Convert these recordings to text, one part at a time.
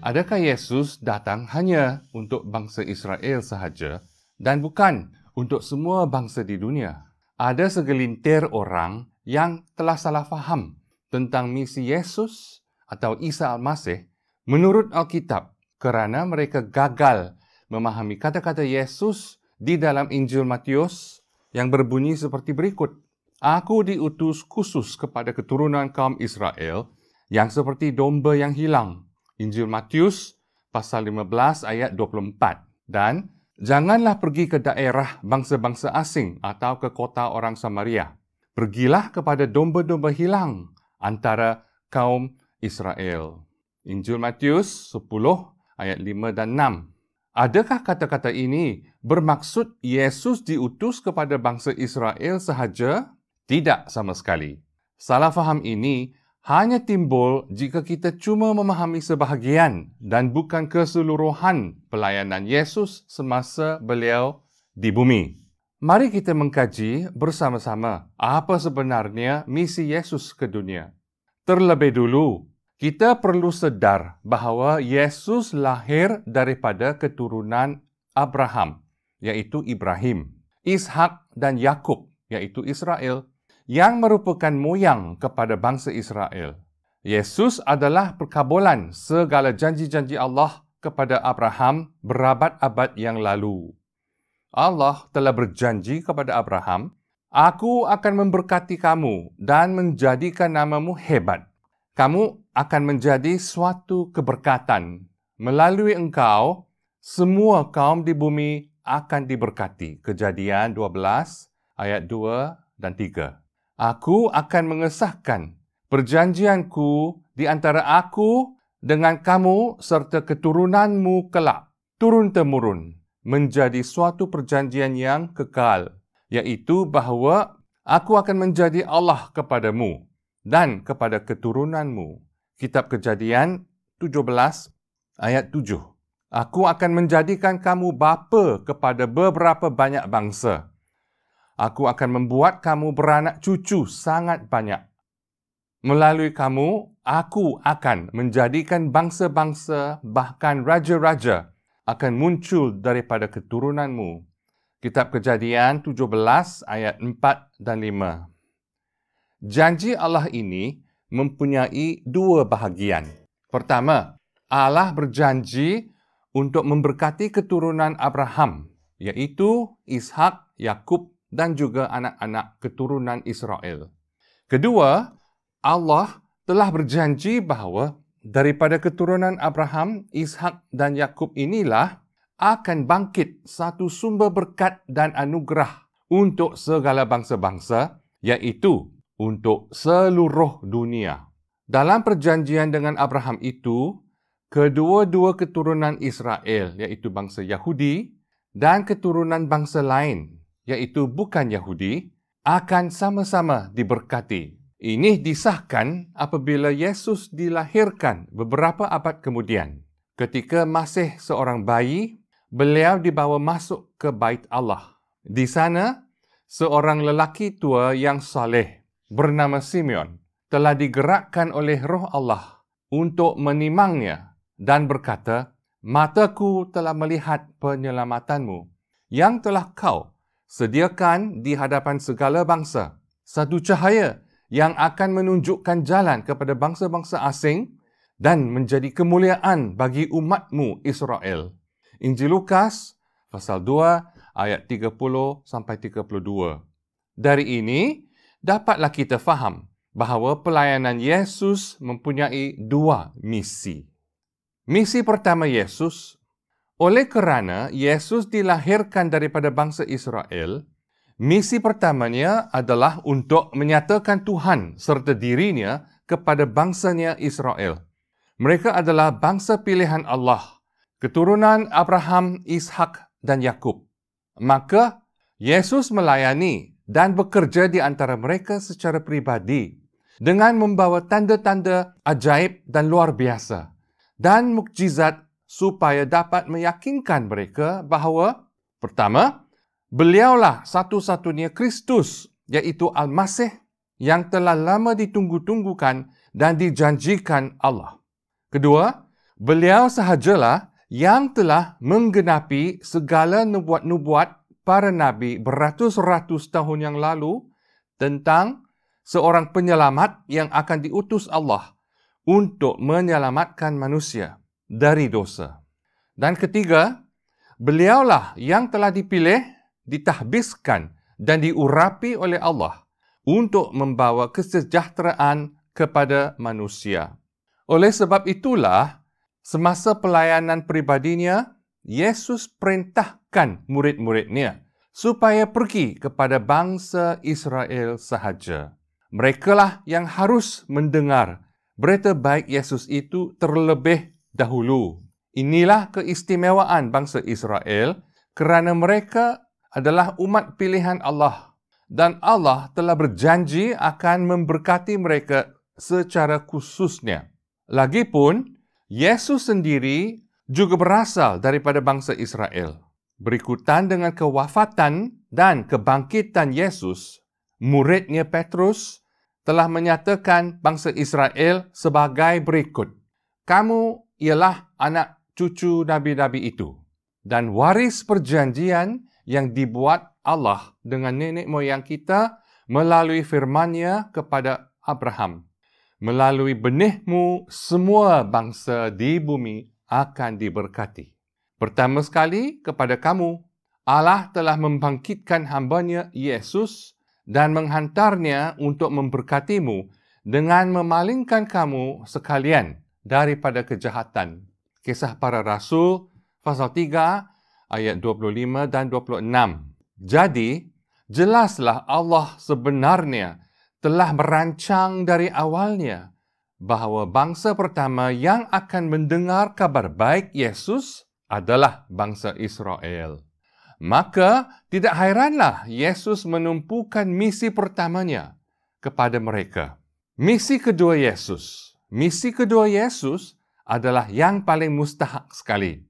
Adakah Yesus datang hanya untuk bangsa Israel sahaja dan bukan untuk semua bangsa di dunia? Ada segelintir orang yang telah salah faham tentang misi Yesus atau Isa Al-Masih menurut Alkitab kerana mereka gagal memahami kata-kata Yesus di dalam Injil Matius yang berbunyi seperti berikut. Aku diutus khusus kepada keturunan kaum Israel yang seperti domba yang hilang. Injil Matius pasal 15 ayat 24. Dan janganlah pergi ke daerah bangsa-bangsa asing atau ke kota orang Samaria. Pergilah kepada domba-domba hilang antara kaum Israel. Injil Matius 10 ayat 5 dan Adakah kata-kata ini bermaksud Yesus diutus kepada bangsa Israel sahaja? Tidak sama sekali. Salah faham ini hanya timbul jika kita cuma memahami sebahagian dan bukan keseluruhan pelayanan Yesus semasa beliau di bumi. Mari kita mengkaji bersama-sama apa sebenarnya misi Yesus ke dunia. Terlebih dulu, kita perlu sedar bahawa Yesus lahir daripada keturunan Abraham, iaitu Ibrahim, Ishak dan Yakub, iaitu Israel, yang merupakan moyang kepada bangsa Israel. Yesus adalah perkabulan segala janji-janji Allah kepada Abraham berabad-abad yang lalu. Allah telah berjanji kepada Abraham, Aku akan memberkati kamu dan menjadikan namamu hebat. Kamu akan menjadi suatu keberkatan. Melalui engkau, semua kaum di bumi akan diberkati. Kejadian 12 ayat 2 dan 3. Aku akan mengesahkan perjanjianku di antara aku dengan kamu serta keturunanmu kelak turun-temurun menjadi suatu perjanjian yang kekal iaitu bahawa aku akan menjadi Allah kepadamu dan kepada keturunanmu Kitab Kejadian 17 ayat 7. Aku akan menjadikan kamu bapa kepada beberapa banyak bangsa. Aku akan membuat kamu beranak cucu sangat banyak. Melalui kamu, aku akan menjadikan bangsa-bangsa bahkan raja-raja akan muncul daripada keturunanmu. Kitab Kejadian 17 ayat 4 dan 5. Janji Allah ini mempunyai dua bahagian. Pertama, Allah berjanji untuk memberkati keturunan Abraham, yaitu Ishak, Yakub dan juga anak-anak keturunan Israel. Kedua, Allah telah berjanji bahawa daripada keturunan Abraham, Ishak dan Yakub inilah akan bangkit satu sumber berkat dan anugerah untuk segala bangsa-bangsa iaitu untuk seluruh dunia. Dalam perjanjian dengan Abraham itu, kedua-dua keturunan Israel iaitu bangsa Yahudi dan keturunan bangsa lain iaitu bukan Yahudi akan sama-sama diberkati. Ini disahkan apabila Yesus dilahirkan beberapa abad kemudian. Ketika masih seorang bayi, beliau dibawa masuk ke bait Allah. Di sana, seorang lelaki tua yang saleh bernama Simeon telah digerakkan oleh roh Allah untuk menimangnya dan berkata, Mataku telah melihat penyelamatanmu yang telah kau sediakan di hadapan segala bangsa. Satu cahaya yang akan menunjukkan jalan kepada bangsa-bangsa asing dan menjadi kemuliaan bagi umatmu Israel. Injil Lukas pasal 2 ayat 30 sampai 32. Dari ini, dapatlah kita faham bahawa pelayanan Yesus mempunyai dua misi. Misi pertama Yesus, oleh kerana Yesus dilahirkan daripada bangsa Israel, misi pertamanya adalah untuk menyatakan Tuhan serta dirinya kepada bangsanya Israel. Mereka adalah bangsa pilihan Allah, keturunan Abraham, Ishak dan Yakub. Maka Yesus melayani dan bekerja di antara mereka secara peribadi dengan membawa tanda-tanda ajaib dan luar biasa dan mukjizat supaya dapat meyakinkan mereka bahawa pertama beliaulah satu-satunya Kristus iaitu Al-Masih yang telah lama ditunggu-tunggukan dan dijanjikan Allah. Kedua, beliau sahajalah yang telah menggenapi segala nubuat-nubuat para nabi beratus-ratus tahun yang lalu tentang seorang penyelamat yang akan diutus Allah untuk menyelamatkan manusia dari dosa. Dan ketiga, beliaulah yang telah dipilih, ditahbiskan dan diurapi oleh Allah untuk membawa kesejahteraan kepada manusia. Oleh sebab itulah, semasa pelayanan pribadinya. Yesus perintahkan murid-muridnya supaya pergi kepada bangsa Israel sahaja. Merekalah yang harus mendengar berita baik Yesus itu terlebih dahulu. Inilah keistimewaan bangsa Israel kerana mereka adalah umat pilihan Allah dan Allah telah berjanji akan memberkati mereka secara khususnya. Lagipun, Yesus sendiri juga berasal daripada bangsa Israel. Berikutan dengan kewafatan dan kebangkitan Yesus, muridnya Petrus telah menyatakan bangsa Israel sebagai berikut. Kamu ialah anak cucu Nabi-Nabi itu dan waris perjanjian yang dibuat Allah dengan nenek moyang kita melalui firmannya kepada Abraham. Melalui benihmu semua bangsa di bumi akan diberkati. Pertama sekali kepada kamu, Allah telah membangkitkan hambanya Yesus dan menghantarnya untuk memberkatimu dengan memalingkan kamu sekalian daripada kejahatan. Kisah para Rasul, Fasal 3, ayat 25 dan 26. Jadi, jelaslah Allah sebenarnya telah merancang dari awalnya – bahawa bangsa pertama yang akan mendengar kabar baik Yesus adalah bangsa Israel. Maka tidak hairanlah Yesus menumpukan misi pertamanya kepada mereka. Misi kedua Yesus. Misi kedua Yesus adalah yang paling mustahak sekali.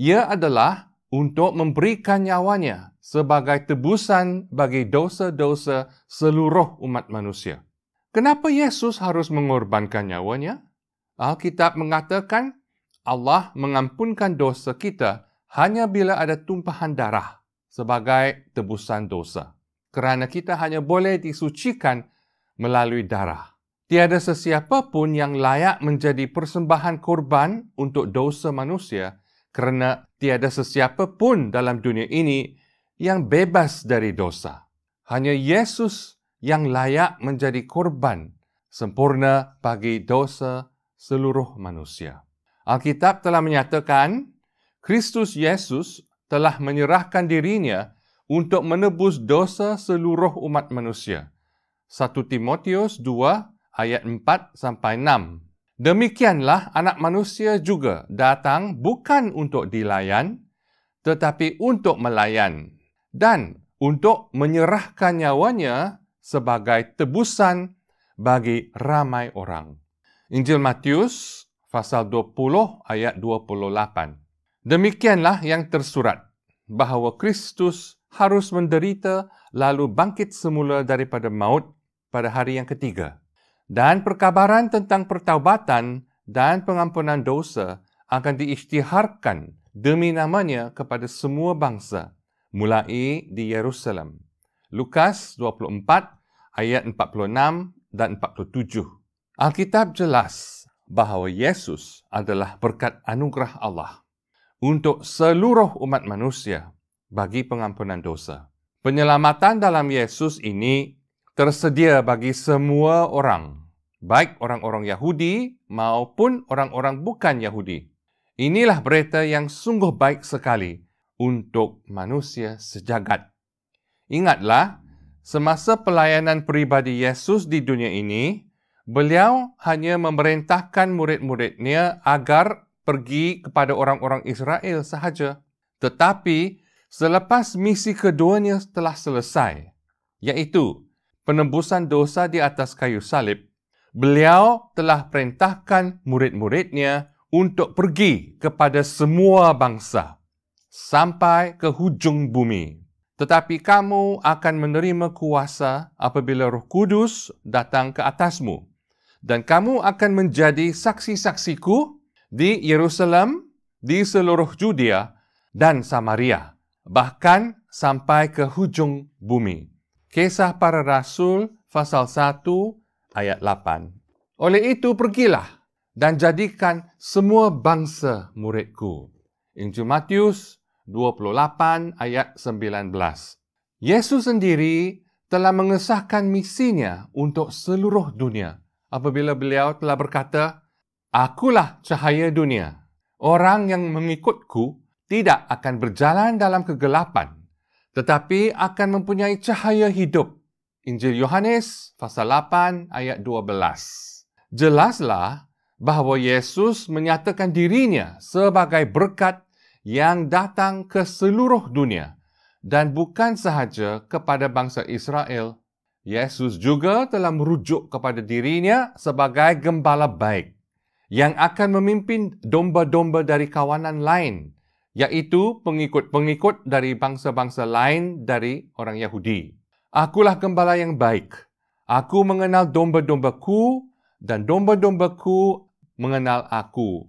Ia adalah untuk memberikan nyawanya sebagai tebusan bagi dosa-dosa seluruh umat manusia. Kenapa Yesus harus mengorbankan nyawanya? Alkitab mengatakan Allah mengampunkan dosa kita hanya bila ada tumpahan darah sebagai tebusan dosa. Kerana kita hanya boleh disucikan melalui darah. Tiada sesiapa pun yang layak menjadi persembahan korban untuk dosa manusia kerana tiada sesiapa pun dalam dunia ini yang bebas dari dosa. Hanya Yesus yang layak menjadi korban sempurna bagi dosa seluruh manusia. Alkitab telah menyatakan Kristus Yesus telah menyerahkan dirinya untuk menebus dosa seluruh umat manusia. 1 Timotius 2 ayat 4 sampai 6. Demikianlah anak manusia juga datang bukan untuk dilayan tetapi untuk melayan dan untuk menyerahkan nyawanya sebagai tebusan bagi ramai orang. Injil Matius pasal 20 ayat 28. Demikianlah yang tersurat bahawa Kristus harus menderita lalu bangkit semula daripada maut pada hari yang ketiga. Dan perkabaran tentang pertaubatan dan pengampunan dosa akan diisytiharkan demi namanya kepada semua bangsa mulai di Yerusalem. Lukas 24 ayat 46 dan 47. Alkitab jelas bahawa Yesus adalah berkat anugerah Allah untuk seluruh umat manusia bagi pengampunan dosa. Penyelamatan dalam Yesus ini tersedia bagi semua orang, baik orang-orang Yahudi maupun orang-orang bukan Yahudi. Inilah berita yang sungguh baik sekali untuk manusia sejagat. Ingatlah, semasa pelayanan peribadi Yesus di dunia ini, beliau hanya memerintahkan murid-muridnya agar pergi kepada orang-orang Israel sahaja. Tetapi, selepas misi keduanya telah selesai, iaitu penembusan dosa di atas kayu salib, beliau telah perintahkan murid-muridnya untuk pergi kepada semua bangsa sampai ke hujung bumi. Tetapi kamu akan menerima kuasa apabila Roh Kudus datang ke atasmu. Dan kamu akan menjadi saksi-saksiku di Yerusalem, di seluruh Judea dan Samaria, bahkan sampai ke hujung bumi. Kisah para Rasul, Fasal 1, ayat 8. Oleh itu, pergilah dan jadikan semua bangsa muridku. Injil Matius, 28 ayat 19. Yesus sendiri telah mengesahkan misinya untuk seluruh dunia apabila beliau telah berkata, Akulah cahaya dunia. Orang yang mengikutku tidak akan berjalan dalam kegelapan, tetapi akan mempunyai cahaya hidup. Injil Yohanes pasal 8 ayat 12. Jelaslah bahawa Yesus menyatakan dirinya sebagai berkat yang datang ke seluruh dunia dan bukan sahaja kepada bangsa Israel. Yesus juga telah merujuk kepada dirinya sebagai gembala baik yang akan memimpin domba-domba dari kawanan lain iaitu pengikut-pengikut dari bangsa-bangsa lain dari orang Yahudi. Akulah gembala yang baik. Aku mengenal domba-dombaku dan domba-dombaku mengenal aku.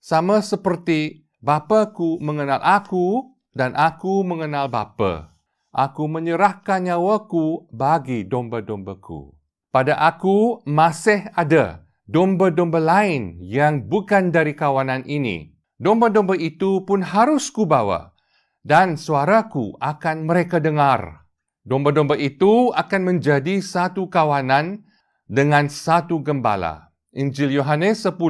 Sama seperti Bapaku mengenal aku dan aku mengenal Bapa. Aku menyerahkan nyawaku bagi domba-dombaku. Pada aku masih ada domba-domba lain yang bukan dari kawanan ini. Domba-domba itu pun harus ku bawa dan suaraku akan mereka dengar. Domba-domba itu akan menjadi satu kawanan dengan satu gembala. Injil Yohanes 10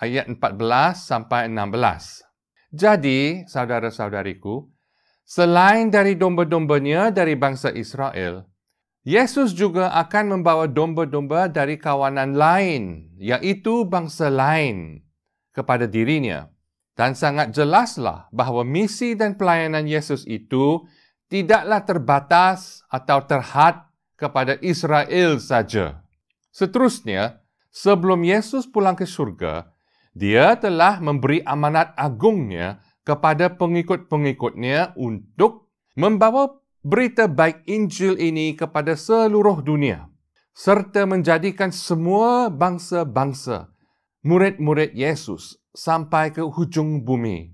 ayat 14 sampai 16. Jadi, saudara-saudariku, selain dari domba-dombanya dari bangsa Israel, Yesus juga akan membawa domba-domba dari kawanan lain, iaitu bangsa lain, kepada dirinya. Dan sangat jelaslah bahawa misi dan pelayanan Yesus itu tidaklah terbatas atau terhad kepada Israel saja. Seterusnya, sebelum Yesus pulang ke syurga, dia telah memberi amanat agungnya kepada pengikut-pengikutnya untuk membawa berita baik Injil ini kepada seluruh dunia serta menjadikan semua bangsa-bangsa murid-murid Yesus sampai ke hujung bumi.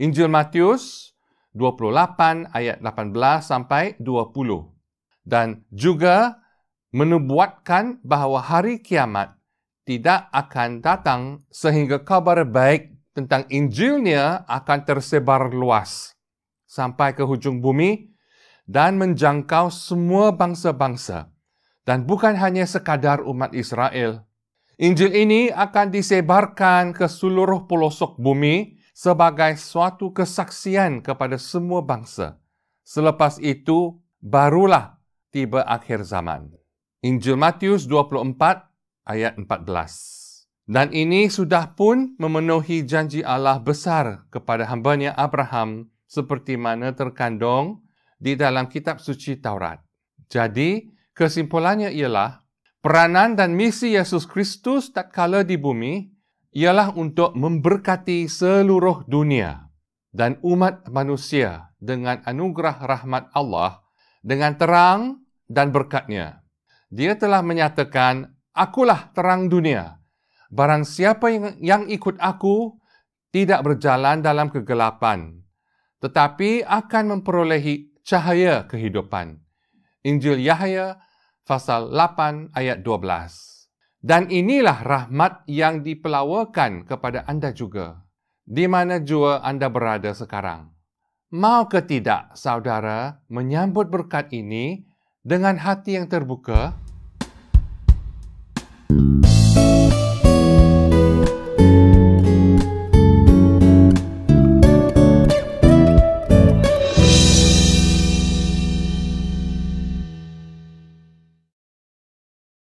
Injil Matius 28 ayat 18 sampai 20 dan juga menubuatkan bahawa hari kiamat tidak akan datang sehingga kabar baik tentang Injilnya akan tersebar luas sampai ke hujung bumi dan menjangkau semua bangsa-bangsa dan bukan hanya sekadar umat Israel. Injil ini akan disebarkan ke seluruh pelosok bumi sebagai suatu kesaksian kepada semua bangsa. Selepas itu, barulah tiba akhir zaman. Injil Matius 24 ayat 14. Dan ini sudah pun memenuhi janji Allah besar kepada hambanya Abraham seperti mana terkandung di dalam kitab suci Taurat. Jadi, kesimpulannya ialah peranan dan misi Yesus Kristus tak kala di bumi ialah untuk memberkati seluruh dunia dan umat manusia dengan anugerah rahmat Allah dengan terang dan berkatnya. Dia telah menyatakan akulah terang dunia. Barang siapa yang, yang ikut aku tidak berjalan dalam kegelapan, tetapi akan memperolehi cahaya kehidupan. Injil Yahya pasal 8 ayat 12. Dan inilah rahmat yang dipelawakan kepada anda juga, di mana jua anda berada sekarang. Mau ke tidak, saudara, menyambut berkat ini dengan hati yang terbuka? Thank you.